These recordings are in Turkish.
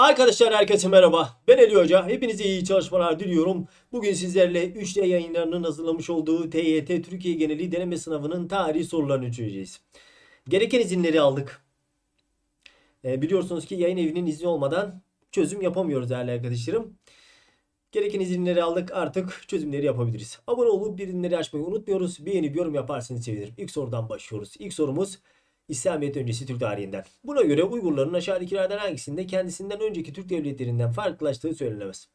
Arkadaşlar herkese merhaba. Ben Ali Hoca. Hepinize iyi çalışmalar diliyorum. Bugün sizlerle 3D yayınlarının hazırlamış olduğu TYT Türkiye Geneli Deneme Sınavı'nın tarihi sorularını çözeceğiz. Gereken izinleri aldık. E, biliyorsunuz ki yayın evinin izni olmadan çözüm yapamıyoruz değerli arkadaşlarım. Gereken izinleri aldık artık çözümleri yapabiliriz. Abone olup bildirimleri açmayı unutmuyoruz. Bir yeni bir yorum yaparsanız sevinirim. İlk sorudan başlıyoruz. İlk sorumuz İslamiyet öncesi Türk tarihinden. Buna göre Uygurların aşağıdakilerden hangisinde kendisinden önceki Türk devletlerinden farklılaştığı söylenemez.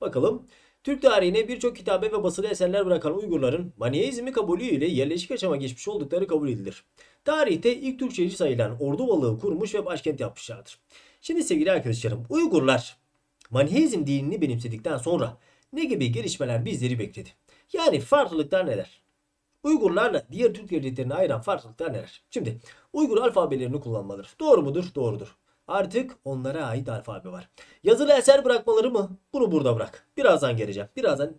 Bakalım. Türk tarihine birçok kitabe ve basılı eserler bırakan Uygurların Maniyeizmi kabulü ile yerleşik aşama geçmiş oldukları kabul edilir. Tarihte ilk Türk şehri sayılan ordu balığı kurmuş ve başkent yapmışlardır. Şimdi sevgili arkadaşlarım Uygurlar Maniheizm dinini benimsedikten sonra ne gibi gelişmeler bizleri bekledi? Yani farklılıklar neler? Uygurlarla diğer Türk devletlerini ayıran farklılıklar neler? Şimdi Uygur alfabelerini kullanmalıdır. doğru mudur? Doğrudur. Artık onlara ait alfabe var. Yazılı eser bırakmaları mı? Bunu burada bırak. Birazdan geleceğim. Birazdan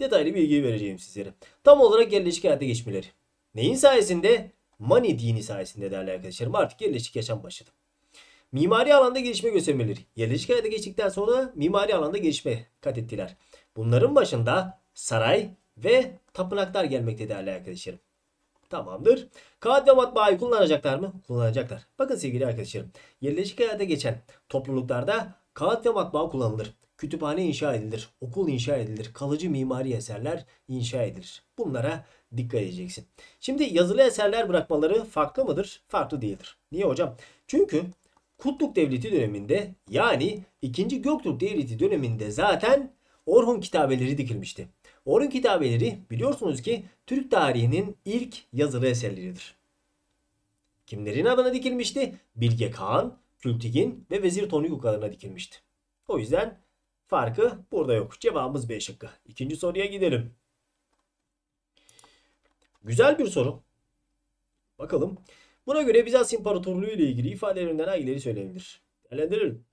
detaylı bilgi vereceğim sizlere. Tam olarak yerleşik hayata geçmeleri. Neyin sayesinde? Mani dini sayesinde değerli arkadaşlarım. Artık yerleşik yaşam başladı. Mimari alanda gelişme göstermeleri. Yerleşik hayata geçtikten sonra mimari alanda gelişme kat ettiler. Bunların başında saray ve tapınaklar gelmekte değerli arkadaşlarım. Tamamdır. Kağıt ve matbaayı kullanacaklar mı? Kullanacaklar. Bakın sevgili arkadaşlarım. Yerleşik hayata geçen topluluklarda kağıt ve matbaa kullanılır. Kütüphane inşa edilir. Okul inşa edilir. Kalıcı mimari eserler inşa edilir. Bunlara dikkat edeceksin. Şimdi yazılı eserler bırakmaları farklı mıdır? Farklı değildir. Niye hocam? Çünkü Kutluk Devleti döneminde yani 2. Göktürk Devleti döneminde zaten Orhun kitabeleri dikilmişti. Orun kitabeleri biliyorsunuz ki Türk tarihinin ilk yazılı eserleridir. Kimlerin adına dikilmişti? Bilge Kağan, Kültigin ve Vezir Tonuguk adına dikilmişti. O yüzden farkı burada yok. Cevabımız B şıkkı. İkinci soruya gidelim. Güzel bir soru. Bakalım. Buna göre Bizans İmparatorluğu ile ilgili ifadelerinden hangileri söylenebilir? Değerlendirelim.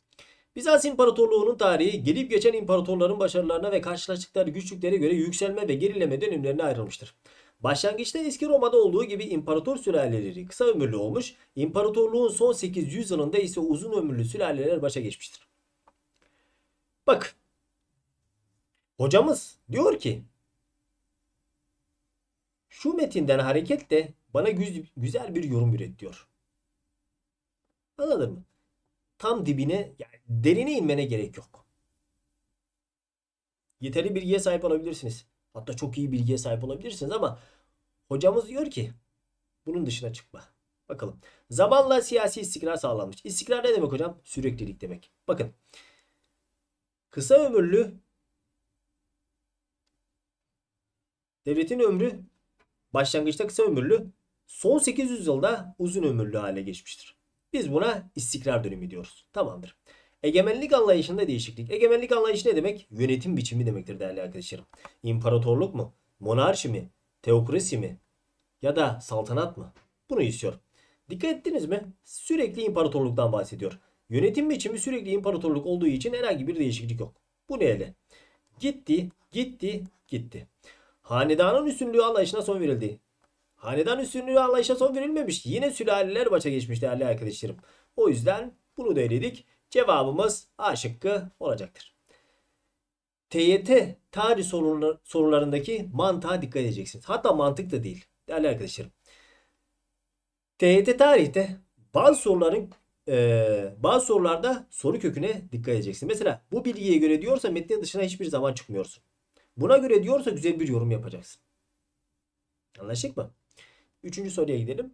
Bizans İmparatorluğu'nun tarihi gelip geçen imparatorların başarılarına ve karşılaştıkları güçlüklere göre yükselme ve gerileme dönemlerine ayrılmıştır. Başlangıçta eski Roma'da olduğu gibi imparator sülaleleri kısa ömürlü olmuş, imparatorluğun son 800 yılında ise uzun ömürlü sülaleler başa geçmiştir. Bak, hocamız diyor ki, şu metinden hareketle bana güzel bir yorum üret diyor. Anladın mı? tam dibine yani derine inmene gerek yok. Yeterli bilgiye sahip olabilirsiniz. Hatta çok iyi bilgiye sahip olabilirsiniz ama hocamız diyor ki bunun dışına çıkma. Bakalım. Zamanla siyasi istikrar sağlanmış. İstikrar ne demek hocam? Süreklilik demek. Bakın. Kısa ömürlü devletin ömrü başlangıçta kısa ömürlü son 800 yılda uzun ömürlü hale geçmiştir. Biz buna istikrar dönemi diyoruz. Tamamdır. Egemenlik anlayışında değişiklik. Egemenlik anlayışı ne demek? Yönetim biçimi demektir değerli arkadaşlarım. İmparatorluk mu? Monarşi mi? Teokrasi mi? Ya da saltanat mı? Bunu istiyor. Dikkat ettiniz mi? Sürekli imparatorluktan bahsediyor. Yönetim biçimi sürekli imparatorluk olduğu için herhangi bir değişiklik yok. Bu neyle? Gitti, gitti, gitti. Hanedanın üstünlüğü anlayışına son verildi. Hanedan üstünlüğü anlayışa son verilmemiş. Yine sülaleler başa geçmiş değerli arkadaşlarım. O yüzden bunu da eledik. Cevabımız A şıkkı olacaktır. TYT tarih sorularındaki mantığa dikkat edeceksiniz. Hatta mantık da değil değerli arkadaşlarım. TYT tarihte bazı soruların e, bazı sorularda soru köküne dikkat edeceksin. Mesela bu bilgiye göre diyorsa metnin dışına hiçbir zaman çıkmıyorsun. Buna göre diyorsa güzel bir yorum yapacaksın. Anlaştık mı? Üçüncü soruya gidelim.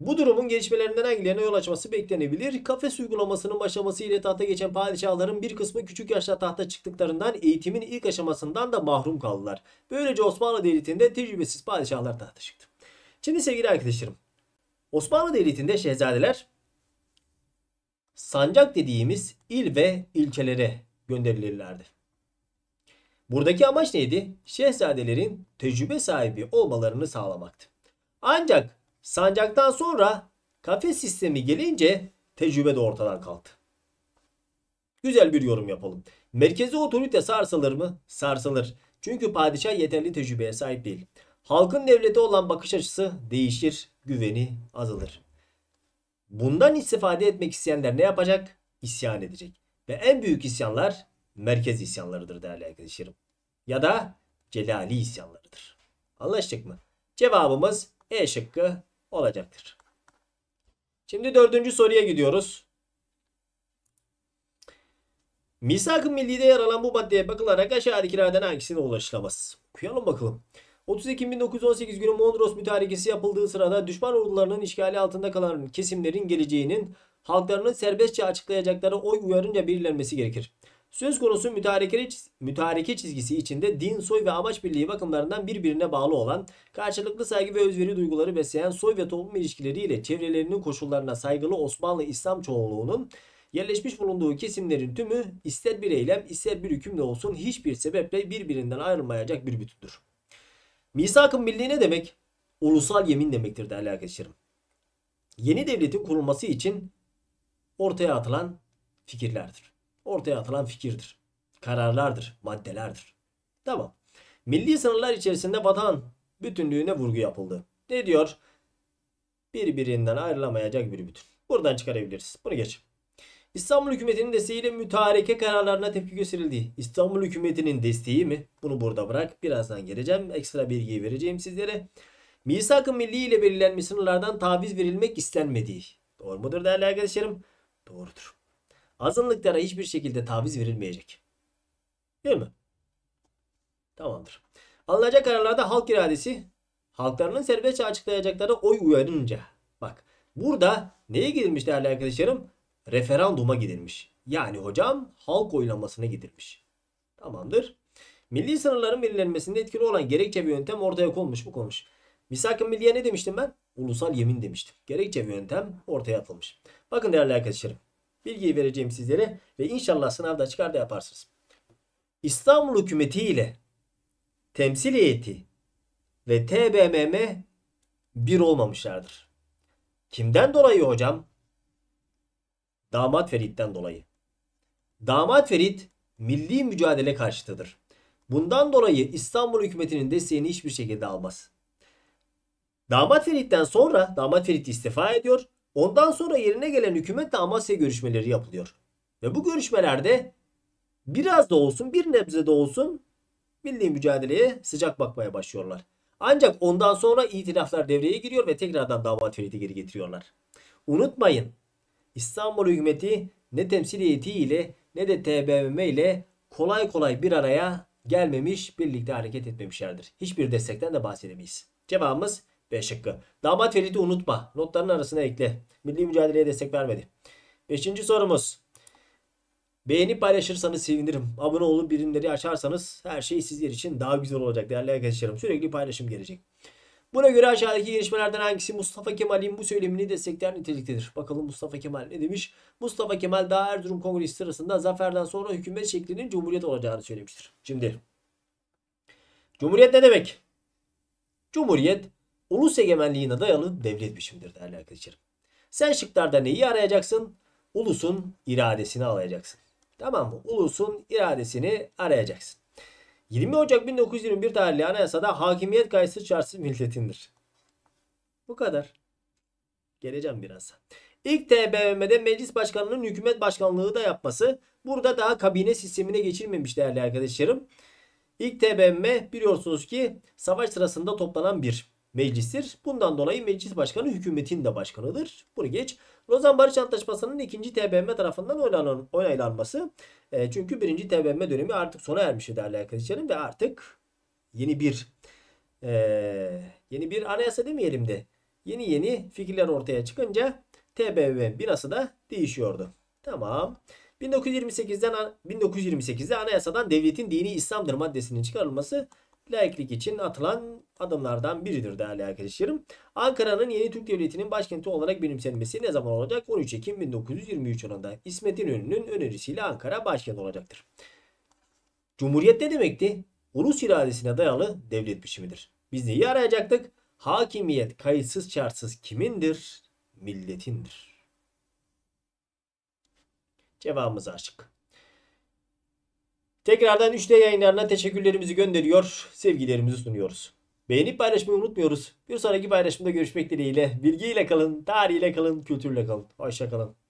Bu durumun gelişmelerinden hangilerine yol açması beklenebilir? Kafes uygulamasının başlaması ile tahta geçen padişahların bir kısmı küçük yaşta tahta çıktıklarından eğitimin ilk aşamasından da mahrum kaldılar. Böylece Osmanlı Devleti'nde tecrübesiz padişahlar tahta çıktı. Şimdi sevgili arkadaşlarım, Osmanlı Devleti'nde şehzadeler sancak dediğimiz il ve ilçelere gönderilirlerdi. Buradaki amaç neydi? Şehzadelerin tecrübe sahibi olmalarını sağlamaktı. Ancak sancaktan sonra kafes sistemi gelince tecrübe de ortadan kalktı. Güzel bir yorum yapalım. Merkezi otorite sarsılır mı? Sarsılır. Çünkü padişah yeterli tecrübeye sahip değil. Halkın devlete olan bakış açısı değişir, güveni azalır. Bundan istifade etmek isteyenler ne yapacak? İsyan edecek. Ve en büyük isyanlar merkez isyanlarıdır değerli arkadaşlarım. Ya da celali isyanlarıdır. Anlaştık mı? Cevabımız E şıkkı olacaktır. Şimdi dördüncü soruya gidiyoruz. Misak-ı Milli'de yer alan bu maddeye bakılarak aşağıdakilerden hangisine ulaşılamaz? Okuyalım bakalım. 30 Ekim 1918 günü Mondros mütarekesi yapıldığı sırada düşman ordularının işgali altında kalan kesimlerin geleceğinin halklarının serbestçe açıklayacakları oy uyarınca belirlenmesi gerekir. Söz konusu mütareke, mütareke çizgisi içinde din, soy ve amaç birliği bakımlarından birbirine bağlı olan, karşılıklı saygı ve özveri duyguları besleyen soy ve toplum ilişkileriyle çevrelerinin koşullarına saygılı Osmanlı İslam çoğunluğunun yerleşmiş bulunduğu kesimlerin tümü ister bir eylem ister bir hükümle olsun hiçbir sebeple birbirinden ayrılmayacak bir bütündür. Misakın birliği ne demek? Ulusal yemin demektir değerli arkadaşlarım. Yeni devletin kurulması için ortaya atılan fikirlerdir ortaya atılan fikirdir. Kararlardır, maddelerdir. Tamam. Milli sınırlar içerisinde vatan bütünlüğüne vurgu yapıldı. Ne diyor? Birbirinden ayrılamayacak bir bütün. Buradan çıkarabiliriz. Bunu geç. İstanbul hükümetinin desteğiyle mütareke kararlarına tepki gösterildi. İstanbul hükümetinin desteği mi? Bunu burada bırak. Birazdan geleceğim. Ekstra bilgiyi vereceğim sizlere. Misak-ı milli ile belirlenmiş sınırlardan taviz verilmek istenmediği. Doğru mudur değerli arkadaşlarım? Doğrudur. Azınlıklara hiçbir şekilde taviz verilmeyecek. Değil mi? Tamamdır. Alınacak kararlarda halk iradesi halklarının serbestçe açıklayacakları oy uyarınca. Bak burada neye gidilmiş değerli arkadaşlarım? Referanduma gidilmiş. Yani hocam halk oylamasına gidilmiş. Tamamdır. Milli sınırların belirlenmesinde etkili olan gerekçe ve yöntem ortaya konmuş bu konmuş? Misak-ı milliye ne demiştim ben? Ulusal yemin demiştim. Gerekçe ve yöntem ortaya atılmış. Bakın değerli arkadaşlarım bilgiyi vereceğim sizlere ve inşallah sınavda çıkar da yaparsınız. İstanbul hükümeti ile temsil heyeti ve TBMM bir olmamışlardır. Kimden dolayı hocam? Damat Ferit'ten dolayı. Damat Ferit milli mücadele karşıtıdır. Bundan dolayı İstanbul hükümetinin desteğini hiçbir şekilde almaz. Damat Ferit'ten sonra Damat Ferit istifa ediyor. Ondan sonra yerine gelen hükümetle Amasya görüşmeleri yapılıyor. Ve bu görüşmelerde biraz da olsun bir nebze de olsun milli mücadeleye sıcak bakmaya başlıyorlar. Ancak ondan sonra itiraflar devreye giriyor ve tekrardan damat feridi geri getiriyorlar. Unutmayın İstanbul hükümeti ne temsil heyetiyle ne de TBMM ile kolay kolay bir araya gelmemiş, birlikte hareket etmemişlerdir. Hiçbir destekten de bahsedemeyiz. Cevabımız şıkkı. Damat Ferit'i unutma. Notların arasına ekle. Milli mücadeleye destek vermedi. Beşinci sorumuz. Beğeni paylaşırsanız sevinirim. Abone olup birimleri açarsanız her şey sizler için daha güzel olacak değerli arkadaşlarım. Sürekli paylaşım gelecek. Buna göre aşağıdaki gelişmelerden hangisi Mustafa Kemal'in bu söylemini destekler niteliktedir? Bakalım Mustafa Kemal ne demiş? Mustafa Kemal daha Erzurum Kongresi sırasında zaferden sonra hükümet şeklinin cumhuriyet olacağını söylemiştir. Şimdi Cumhuriyet ne demek? Cumhuriyet ulus egemenliğine dayalı devlet biçimidir değerli arkadaşlarım. Sen şıklarda neyi arayacaksın? Ulusun iradesini arayacaksın. Tamam mı? Ulusun iradesini arayacaksın. 20 Ocak 1921 tarihli anayasada hakimiyet gayesi şartsız milletindir. Bu kadar. Geleceğim biraz. İlk TBMM'de meclis başkanının hükümet başkanlığı da yapması burada daha kabine sistemine geçilmemiş değerli arkadaşlarım. İlk TBMM biliyorsunuz ki savaş sırasında toplanan bir meclistir. Bundan dolayı meclis başkanı hükümetin de başkanıdır. Bunu geç. Lozan Barış Antlaşması'nın ikinci TBMM tarafından oynan, onaylanması. E, çünkü birinci TBMM dönemi artık sona ermişti değerli arkadaşlarım ve artık yeni bir e, yeni bir anayasa demeyelim de yeni yeni fikirler ortaya çıkınca TBMM binası da değişiyordu. Tamam. 1928'den 1928'de anayasadan devletin dini İslam'dır maddesinin çıkarılması laiklik için atılan adımlardan biridir değerli arkadaşlarım. Ankara'nın yeni Türk Devleti'nin başkenti olarak benimsenmesi ne zaman olacak? 13 Ekim 1923 yılında İsmet İnönü'nün önerisiyle Ankara başkent olacaktır. Cumhuriyet ne demekti? Ulus iradesine dayalı devlet biçimidir. Biz neyi arayacaktık? Hakimiyet kayıtsız şartsız kimindir? Milletindir. Cevabımız açık. Tekrardan 3D yayınlarına teşekkürlerimizi gönderiyor, sevgilerimizi sunuyoruz. Beğenip paylaşmayı unutmuyoruz. Bir sonraki paylaşımda görüşmek dileğiyle. Bilgiyle kalın, tarihiyle kalın, kültürle kalın. Hoşça kalın.